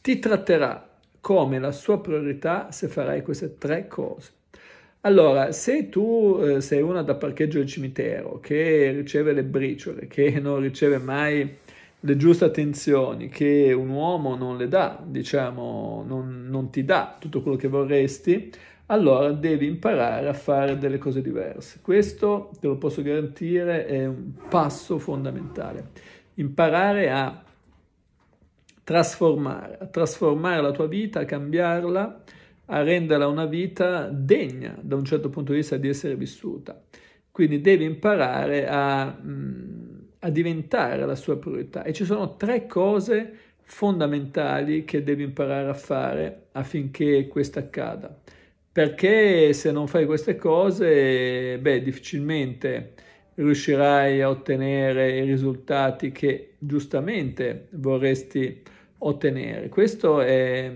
ti tratterà come la sua priorità se farai queste tre cose. Allora, se tu eh, sei una da parcheggio del cimitero, che riceve le briciole, che non riceve mai le giuste attenzioni, che un uomo non le dà, diciamo, non, non ti dà tutto quello che vorresti, allora devi imparare a fare delle cose diverse. Questo, te lo posso garantire, è un passo fondamentale. Imparare a trasformare, a trasformare la tua vita, a cambiarla, a renderla una vita degna da un certo punto di vista di essere vissuta. Quindi devi imparare a, mm, a diventare la sua priorità. E ci sono tre cose fondamentali che devi imparare a fare affinché questo accada. Perché se non fai queste cose, beh, difficilmente riuscirai a ottenere i risultati che giustamente vorresti ottenere ottenere. Questo è,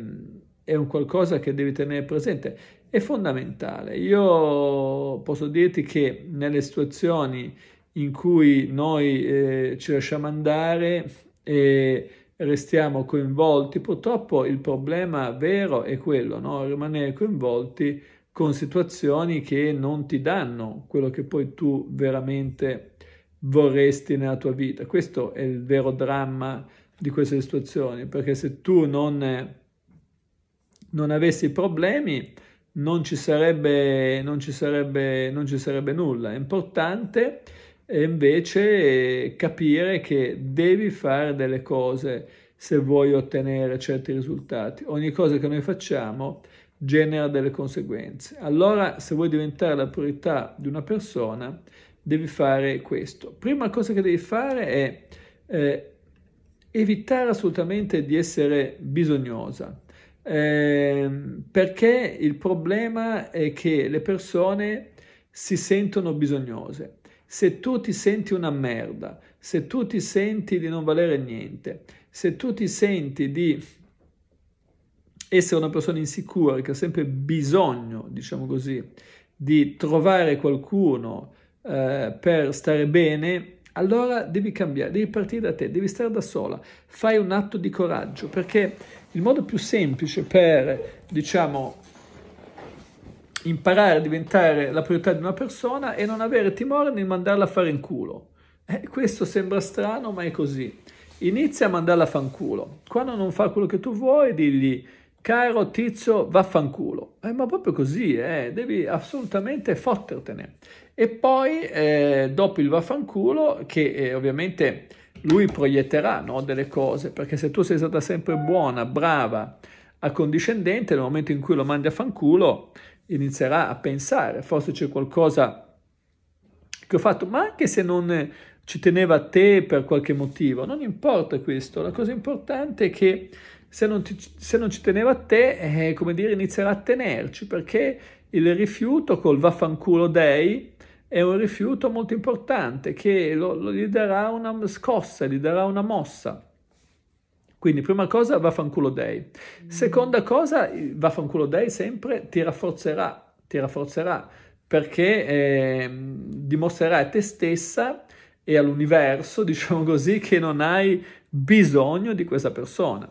è un qualcosa che devi tenere presente, è fondamentale. Io posso dirti che nelle situazioni in cui noi eh, ci lasciamo andare e restiamo coinvolti, purtroppo il problema vero è quello, no? rimanere coinvolti con situazioni che non ti danno quello che poi tu veramente vorresti nella tua vita. Questo è il vero dramma di queste situazioni, perché se tu non, eh, non avessi problemi non ci, sarebbe, non, ci sarebbe, non ci sarebbe nulla. È importante eh, invece eh, capire che devi fare delle cose se vuoi ottenere certi risultati. Ogni cosa che noi facciamo genera delle conseguenze. Allora, se vuoi diventare la priorità di una persona, devi fare questo. Prima cosa che devi fare è eh, evitare assolutamente di essere bisognosa, eh, perché il problema è che le persone si sentono bisognose. Se tu ti senti una merda, se tu ti senti di non valere niente, se tu ti senti di essere una persona insicura, che ha sempre bisogno, diciamo così, di trovare qualcuno eh, per stare bene, allora devi cambiare, devi partire da te, devi stare da sola, fai un atto di coraggio, perché il modo più semplice per, diciamo, imparare a diventare la priorità di una persona è non avere timore nel mandarla a fare in culo. Eh, questo sembra strano, ma è così. Inizia a mandarla a fanculo. Quando non fa quello che tu vuoi, digli Caro tizio, vaffanculo. Eh, ma proprio così, eh, devi assolutamente fottertene. E poi, eh, dopo il vaffanculo, che eh, ovviamente lui proietterà no, delle cose, perché se tu sei stata sempre buona, brava, accondiscendente, nel momento in cui lo mandi a fanculo, inizierà a pensare, forse c'è qualcosa che ho fatto, ma anche se non ci teneva a te per qualche motivo, non importa questo, la cosa importante è che se non, ti, se non ci teneva a te, eh, come dire, inizierà a tenerci perché il rifiuto col vaffanculo dei è un rifiuto molto importante che lo, lo, gli darà una scossa, gli darà una mossa. Quindi prima cosa vaffanculo dei. Mm. Seconda cosa, vaffanculo dei sempre ti rafforzerà, ti rafforzerà perché eh, dimostrerai a te stessa e all'universo, diciamo così, che non hai bisogno di questa persona.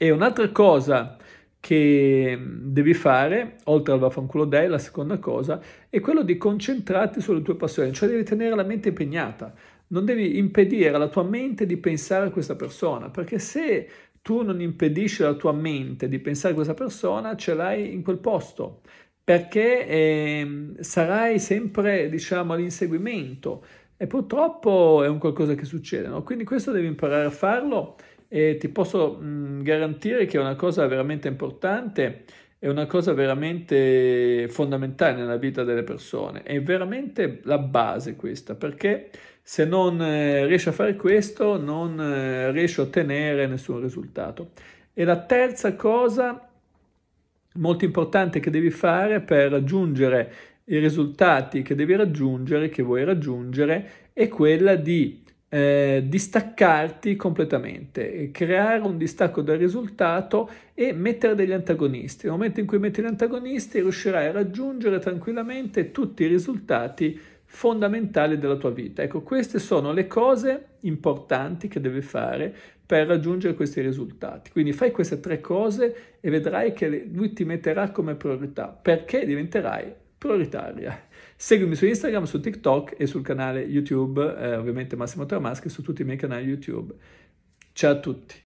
E un'altra cosa che devi fare, oltre al vaffanculo dai, la seconda cosa, è quello di concentrarti sulle tue passioni, cioè devi tenere la mente impegnata, non devi impedire alla tua mente di pensare a questa persona, perché se tu non impedisci alla tua mente di pensare a questa persona, ce l'hai in quel posto, perché eh, sarai sempre, diciamo, all'inseguimento e purtroppo è un qualcosa che succede, no? Quindi questo devi imparare a farlo e ti posso mh, mm, garantire che è una cosa veramente importante, è una cosa veramente fondamentale nella vita delle persone, è veramente la base questa, perché se non eh, riesci a fare questo non eh, riesci a ottenere nessun risultato. E la terza cosa molto importante che devi fare per raggiungere i risultati che devi raggiungere, che vuoi raggiungere, è quella di eh, distaccarti completamente, creare un distacco dal risultato e mettere degli antagonisti. Nel momento in cui metti gli antagonisti riuscirai a raggiungere tranquillamente tutti i risultati fondamentali della tua vita. Ecco, queste sono le cose importanti che devi fare per raggiungere questi risultati. Quindi fai queste tre cose e vedrai che lui ti metterà come priorità perché diventerai prioritaria. Seguimi su Instagram, su TikTok e sul canale YouTube, eh, ovviamente Massimo Tramaschi, su tutti i miei canali YouTube. Ciao a tutti!